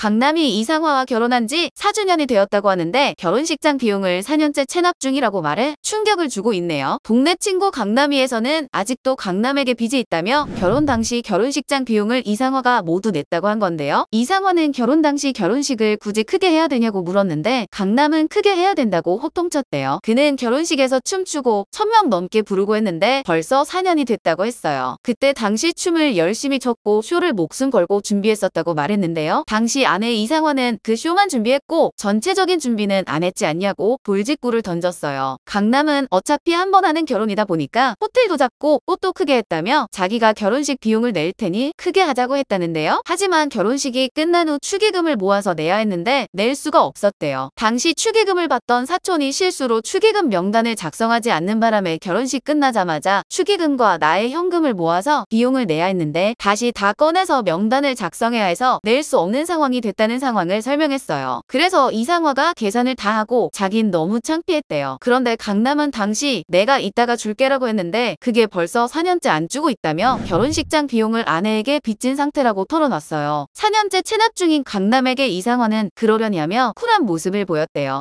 강남이 이상화와 결혼한 지 4주년이 되었다고 하는데 결혼식장 비용을 4년째 체납 중이라고 말해 충격을 주고 있네요. 동네 친구 강남이에서는 아직도 강남에게 빚이 있다며 결혼 당시 결혼식장 비용을 이상화가 모두 냈다고 한 건데요. 이상화는 결혼 당시 결혼식을 굳이 크게 해야 되냐고 물었는데 강남은 크게 해야 된다고 호통쳤대요. 그는 결혼식에서 춤추고 1000명 넘게 부르고 했는데 벌써 4년이 됐다고 했어요. 그때 당시 춤을 열심히 췄고 쇼를 목숨 걸고 준비했었다고 말했는데요. 당시 아내 이상원은 그 쇼만 준비했고 전체적인 준비는 안 했지 않냐고 돌직구를 던졌어요. 강남은 어차피 한 번 하는 결혼이다 보니까 호텔도 잡고 꽃도 크게 했다며 자기가 결혼식 비용을 낼 테니 크게 하자고 했다는데요. 하지만 결혼식이 끝난 후 축의금을 모아서 내야 했는데 낼 수가 없었대요. 당시 축의금을 받던 사촌이 실수로 축의금 명단을 작성하지 않는 바람에 결혼식 끝나자마자 축의금과 나의 현금을 모아서 비용을 내야 했는데 다시 다 꺼내서 명단을 작성해야 해서 낼 수 없는 상황이 됐다는 상황을 설명했어요. 그래서 이상화가 계산을 다 하고 자긴 너무 창피했대요. 그런데 강남은 당시 내가 이따가 줄게라고 했는데 그게 벌써 4년째 안 주고 있다며 결혼식장 비용을 아내에게 빚진 상태라고 털어놨어요. 4년째 체납 중인 강남에게 이상화는 그러려니하며 쿨한 모습을 보였대요.